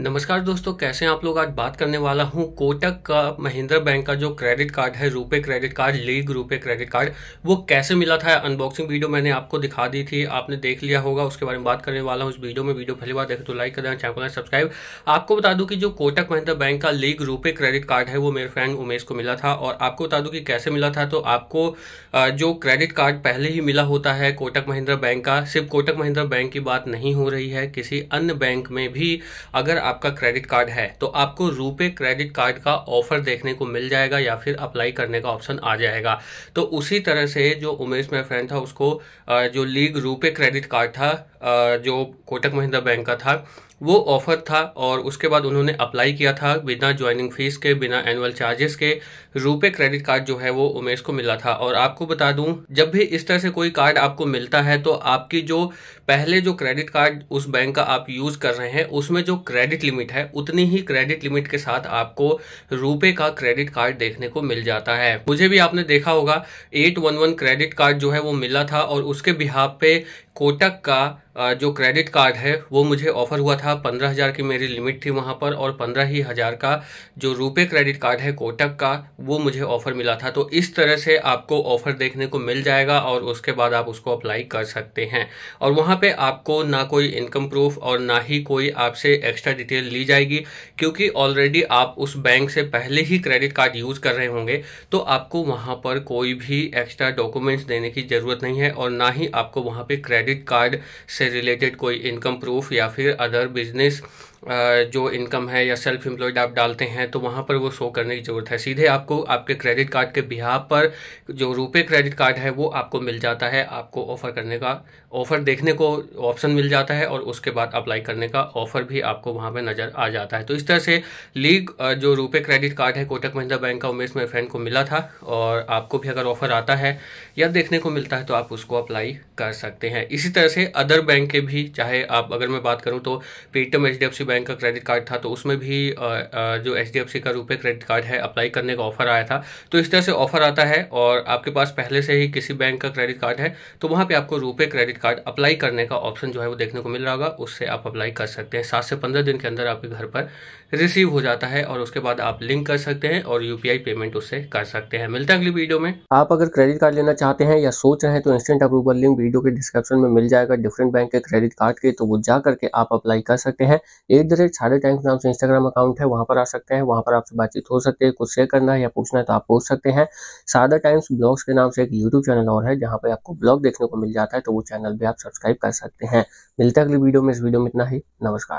नमस्कार दोस्तों कैसे हैं आप लोग आज बात करने वाला हूं कोटक का महिंद्रा बैंक का जो क्रेडिट कार्ड है RuPay credit card league RuPay credit card वो कैसे मिला था अनबॉक्सिंग वीडियो मैंने आपको दिखा दी थी आपने देख लिया होगा उसके बारे में बात करने वाला हूं उस वीडियो में वीडियो पहली बार देखें तो लाइक करें चैनल को सब्सक्राइब आपको बता दूं कि जो कोटक महिंद्रा बैंक का लीग रूपे क्रेडिट कार्ड है वो मेरे फ्रेंड उमेश को मिला था और आपको बता दूँ कि कैसे मिला था तो आपको जो क्रेडिट कार्ड पहले ही मिला होता है कोटक महिंद्रा बैंक का सिर्फ कोटक महिंद्रा बैंक की बात नहीं हो रही है किसी अन्य बैंक में भी अगर आपका क्रेडिट कार्ड है तो आपको रूपे क्रेडिट कार्ड का ऑफर देखने को मिल जाएगा या फिर अप्लाई करने का ऑप्शन आ जाएगा तो उसी तरह से जो उमेश मेरा फ्रेंड था उसको जो लीग रूपे क्रेडिट कार्ड था जो कोटक महिंद्रा बैंक का था वो ऑफ़र था और उसके बाद उन्होंने अप्लाई किया था बिना ज्वाइनिंग फ़ीस के बिना एनुअल चार्जेस के रुपए क्रेडिट कार्ड जो है वो उमेश को मिला था और आपको बता दूं जब भी इस तरह से कोई कार्ड आपको मिलता है तो आपकी जो पहले जो क्रेडिट कार्ड उस बैंक का आप यूज़ कर रहे हैं उसमें जो क्रेडिट लिमिट है उतनी ही क्रेडिट लिमिट के साथ आपको रूपे का क्रेडिट कार्ड देखने को मिल जाता है मुझे भी आपने देखा होगा एट क्रेडिट कार्ड जो है वो मिला था और उसके बिहार पे कोटक का जो क्रेडिट कार्ड है वो मुझे ऑफर हुआ था था पंद्रह हज़ार की मेरी लिमिट थी वहाँ पर और पंद्रह ही हज़ार का जो रुपे क्रेडिट कार्ड है कोटक का वो मुझे ऑफ़र मिला था तो इस तरह से आपको ऑफ़र देखने को मिल जाएगा और उसके बाद आप उसको अप्लाई कर सकते हैं और वहाँ पर आपको ना कोई इनकम प्रूफ और ना ही कोई आपसे एक्स्ट्रा डिटेल ली जाएगी क्योंकि ऑलरेडी आप उस बैंक से पहले ही क्रेडिट कार्ड यूज़ कर रहे होंगे तो आपको वहाँ पर कोई भी एक्स्ट्रा डॉक्यूमेंट्स देने की ज़रूरत नहीं है और ना ही आपको वहाँ पे क्रेडिट कार्ड से रिलेटेड कोई इनकम प्रूफ या फिर अदर business जो इनकम है या सेल्फ एम्प्लॉयड आप डालते हैं तो वहाँ पर वो शो करने की ज़रूरत है सीधे आपको आपके क्रेडिट कार्ड के बिहार पर जो रुपए क्रेडिट कार्ड है वो आपको मिल जाता है आपको ऑफ़र करने का ऑफ़र देखने को ऑप्शन मिल जाता है और उसके बाद अप्लाई करने का ऑफ़र भी आपको वहाँ पर नज़र आ जाता है तो इस तरह से लीग जो रुपये क्रेडिट कार्ड है कोटक महिंद्रा बैंक का उमेश मेरे फ्रेंड को मिला था और आपको भी अगर ऑफ़र आता है या देखने को मिलता है तो आप उसको अप्लाई कर सकते हैं इसी तरह से अदर बैंक के भी चाहे आप अगर मैं बात करूँ तो पेटीएम एच बैंक बैंक का क्रेडिट कार्ड था तो उसमें भी जो एच का रुपये क्रेडिट कार्ड है अप्लाई करने का ऑफर आया था तो इस तरह से ऑफर आता है और आपके पास पहले से ही किसी बैंक का क्रेडिट कार्ड है तो वहाँ पर आपको रुपये क्रेडिट कार्ड अप्लाई करने का ऑप्शन जो है वो देखने को मिल रहा होगा उससे आप अप्लाई कर सकते हैं सात से पंद्रह दिन के अंदर आपके घर पर रिसीव हो जाता है और उसके बाद आप लिंक कर सकते हैं और यूपीआई पेमेंट उससे कर सकते हैं मिलते हैं अगली वीडियो में आप अगर क्रेडिट कार्ड लेना चाहते हैं या सोच रहे हैं तो इंस्टेंट अप्रूवल लिंक वीडियो के डिस्क्रिप्शन में मिल जाएगा डिफरेंट बैंक के क्रेडिट कार्ड के तो वो जा करके आप अप्लाई कर सकते हैं ए एट द रेट सारे टाइम्स नाम से इंस्टाग्राम अकाउंट है वहाँ पर आ सकते हैं वहाँ पर आपसे बातचीत हो सकती है कुछ शेयर करना है या पूछना है तो आप पूछ सकते हैं सादा टाइम्स ब्लॉग्स के नाम से एक यूट्यूब चैनल और है जहाँ पर आपको ब्लॉग देखने को मिल जाता है तो वो चैनल भी आप सब्सक्राइब कर सकते हैं मिलते हैं अगली वीडियो में इस वीडियो में इतना ही नमस्कार